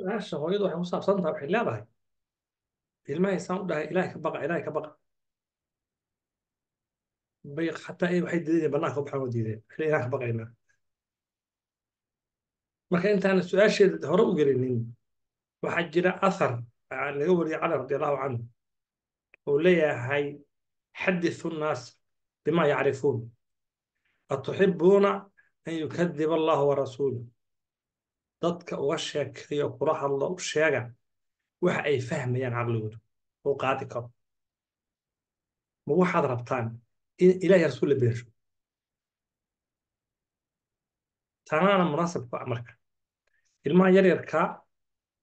su-aasha hooyadu waxay ku saabsantaha waxay leedahay ilmahay saan u dhahay ilahay ka baqa ilahay ka baqa bay xataa waxay diideen bannaanka u oo diideen waxay ilahay ka baqaynaa marka intaana su-aasheeda hore u gelinin waxaa jira athar laga wariyay cali radi allahu canhu oo leeyahay xadithu nnaas bima yacrifuun atuxibuuna an yukadiba allahu warasuuluh dadka uga sheekayoo kula hadlo u sheega waxa ay fahmayaan caqligoodu uu qaadi karo ma waxaad rabtaan in ilahi rasuul la beersho munaasib munaasabku a ah marka ilmaha yaryarkaa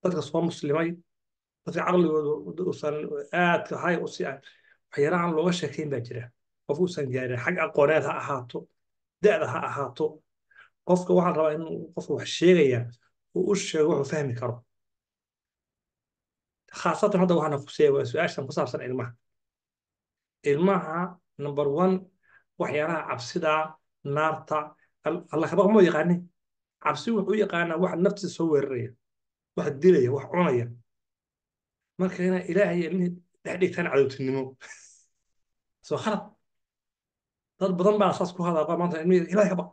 dadka soo muslimay dadka caqligooda usan aadka hay u sian waxyaalahan looga sheekayn baa jira qof uusan gaarin xag aqooneed ha ahaato da'da ha ahaato qofka waxaan rabaa in qofka wax sheegayaa uu u sheego wuxuu fahmi karo khaasatan hadda waxaana kuseeya waa su-aashan ku saabsan ilmaha ilmaha number one waxyaalaha cabsida naarta allakabaqma yaqaani cabsi wuxuu yaqaanaa wax naftiisa soo weeraraya wax dilaya wax cunaya marka inaa ilaahay ilmihii dhex dhigtaan cadowtinimo soo khalad dad badan baa saas ku hadaaba maanta ilmihii ilaahay ka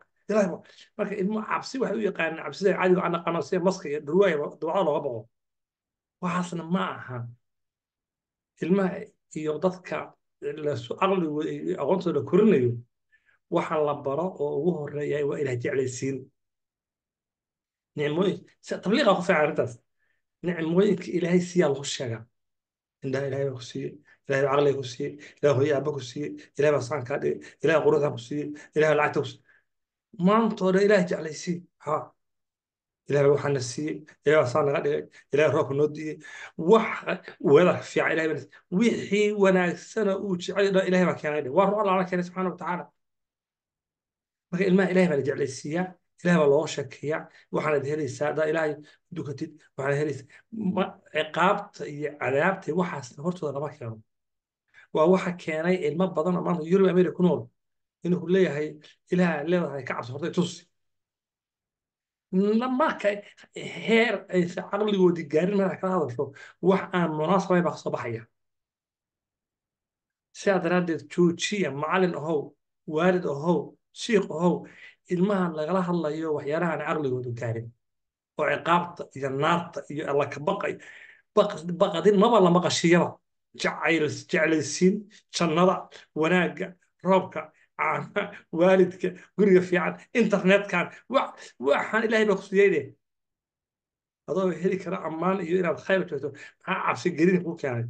marka ilmo cabsi waxay u yaqaaneen cabsida cadiga aan aqaano maska iyo dhurwaaya ducada looga boqo waxaasna ma aha ilmaha iyo dadka aqligooda aqoontooda la korinayo waxa la baro oo ugu horeeya waa ilaah jeclaysiin nicmooyin tabliiqa ku fiican arrintaas nicmooyinka ilaahay siyaa lagu sheegaa indhaha ilahay baa ku siiyey ilahay caqliga ku siiyey ilahay hooyo aaba ku siiyey ilahay baa saan kaa dhigay ilahay quruxdan ku siiyey ilahay lacagta ku siiyey maanta odhan ilaah jeclaysii ha ilaah waxaana siiyey ilaah asaa naga dhigay ilaah roobka noo diiyey wax wadax fiican ilahay baa wixii wanaagsana uu jecel dha ilahay baa keenay waa ruux allaala keenay subxaana watacaala marka ilmaha ilahay baa la jeclaysiiyaa ilahay baa looga sheekeeyaa waxaanad helaysaa haddaa ilaahay dukatid waxaanad helaysaa ciqaabta iyo cadaabta waxaasna hortooda lama keeno waa waxa keenay ilmo badan oo maanta yurub america ku nool inuu leeyahay ilaah leedahay ka cabsi horta tusi marka heer aysa caqligoodi gaarin markaa kala hadasho wax aan munaasabay baa kasoo baxaya sidaa daraaddeed joojiya macalin ahow waalid ahow shiikh ahow ilmahan lagala hadlayo waxyaalahaan caqligoodu gaarin oo ciqaabta iyo naarta iyo alaka allakabaqa baqadin maba lama qashiyaba jeclaysiin jannada wanaagga roobka waalidka guriga fiican internetkan waxaan ilahay baa ku siiyeyne adoo heli kara ammaan iyo inaad khayr joogto maxaa cabsigelin ku keenay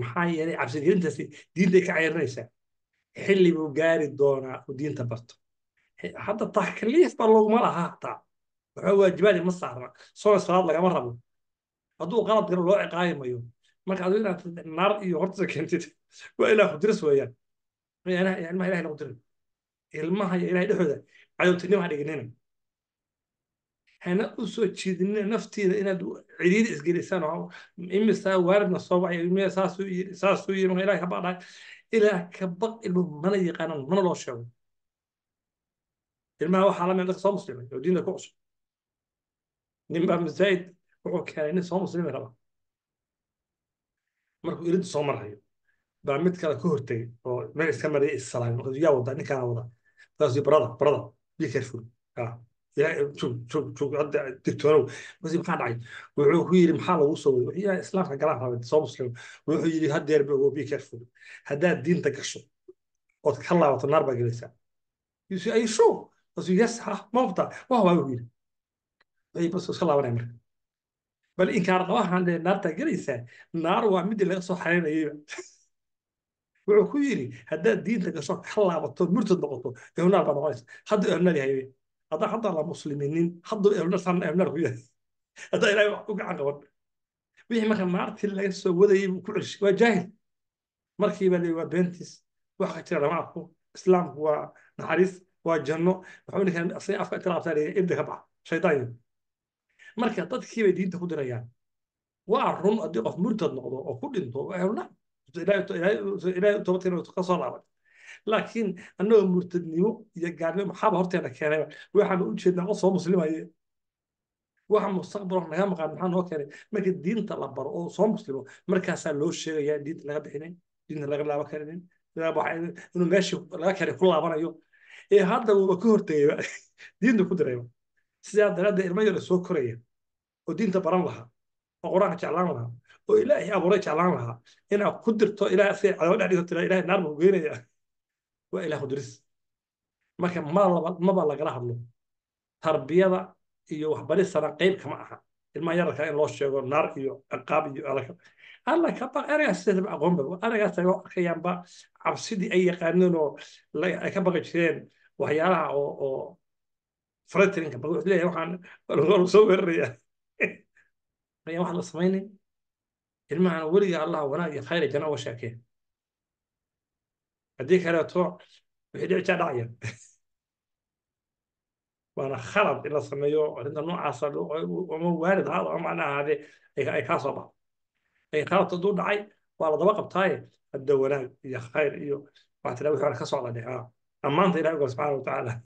maxaa yeelay cabsigelintaasi diintay ka cayrinaysaa xilli buu gaari doonaa uu diinta barto hadda takliifba loguma laha hataa waxaa waajibaadi ma saarna soona salaad lagama rabo hadduu qalad garo loo ciqaabi mayo marka adigu inaad nar iyo hortisa keentid waa ilaa kudris weeyaan ilmaha ilahay lagu dirin ilmaha ilahay dhexooda cadowtinima ha dhiginina hana u soo jiidina naftiida inaad cidiida isgelisaan oo imisaa waaridna soo wacay saasuu yiri saasuu yiri ilaah ka baqdhahay ilaah ka baq ilmu mana yaqaanaan mana loo sheego ilmaha waxaa la meel dadka soo muslimay oo diinta ku cusub nin baa masaajid wuxuu keenay nin soo muslimay raba markuu iridda soo marayo baa mid kale ka hortay oo meel iska maraya issalaamay markaas yaa wada ninkaana wada markaasuu barada barada be careful digtoonow markaas maxaa dhacay wuxuu ku yidhi maxaa lagu soo waday wuxuu islaamka galaan rabay soo muslim wuxuu yidhi hadeer ba ogow be careful haddaad diinta gasho ood ka laabato naar baa galaysaa yusuu ayu sure markaasuu yes ha ah, ma hubtaa ma hubaa buu bas iska laabanaya marka bal inkaar qabahan naartaa galaysaa naar waa midii laga soo xaraynayayba wuxuu ku yiri haddaad diinta gasho ka laabato murtad noqoto ehlnaar baa noqonaysa hadda ehlnaar yahay haddaan haddaa la musliminin hadduu ehlnaarsan ehlnaar ku yahay haddaa ilaahay u gacan qaban wixii marka naartii laga soo wadayay buu ku celshay waa jaahil markii baa leeyahy waa beentiis waxa jira ramacku islaamku waa naxariis waa janno wuxuu ninkan asay afka ikhtilaaftaa leeyahay ibda ka bax shaydaanyo marka dadkii bay diinta ku dirayaan waa run haddii qof murtad noqdo oo ku dhinto waa ehlnaar kasoo laaban laakiin anagoo murtadnimo iyo gaalnimo maxaaba horteena keenayba waxaanu u jeednaa o soo muslimaye waxa mustaqbaloo naga maqan maxaa noo keenay marka diinta la baro oo soo muslimo markaasaa loo sheegaya diinta laga bixinin diinta laga laaban karinin inuu meeshii laga keenay ku laabanayo ee hadda wuuba ka hortegayba diinta ku dirayba sidaa daraaddeed ilma yara soo koraya oo diinta baran lahaa oo qur-aanka jeclaan lahaa oo ilaahay abuuray jeclaan lahaa inaad ku dirto ilahay asiga cadaabo dhex dhigato ilahay naarba hogeynaya waa ilaah qudris marka ma maba lagala hadlo tarbiyada iyo waxbarisana qayb kama aha ilmaha yararka ah in loo sheego naar iyo ciqaab iyo alla ka baq eraygaas sidaasaba aqoonba eraygaas ay arkayaanba cabsidii ay yaqaaneen oo ay ka baqi jireen waxyaalaha oo oo fretrinka bal soo weeraraya maya wax la samaynay ilmahana weliga allah wanaag iyo khayr jana uga sheekeen haddii kaleeto wixii dhicjaa dhacya waana khalad in la sameeyo arrinta noocaasa ama waalid ahaado ama ana ahaadee ay kaa soo baxdo lakin khaladka hadduu dhacay waa la daba qabtaaye hadda wanaag iyo khayr iyo wax tira wixii ka socda dhex ammaanta ilahi uga subxaana watacaala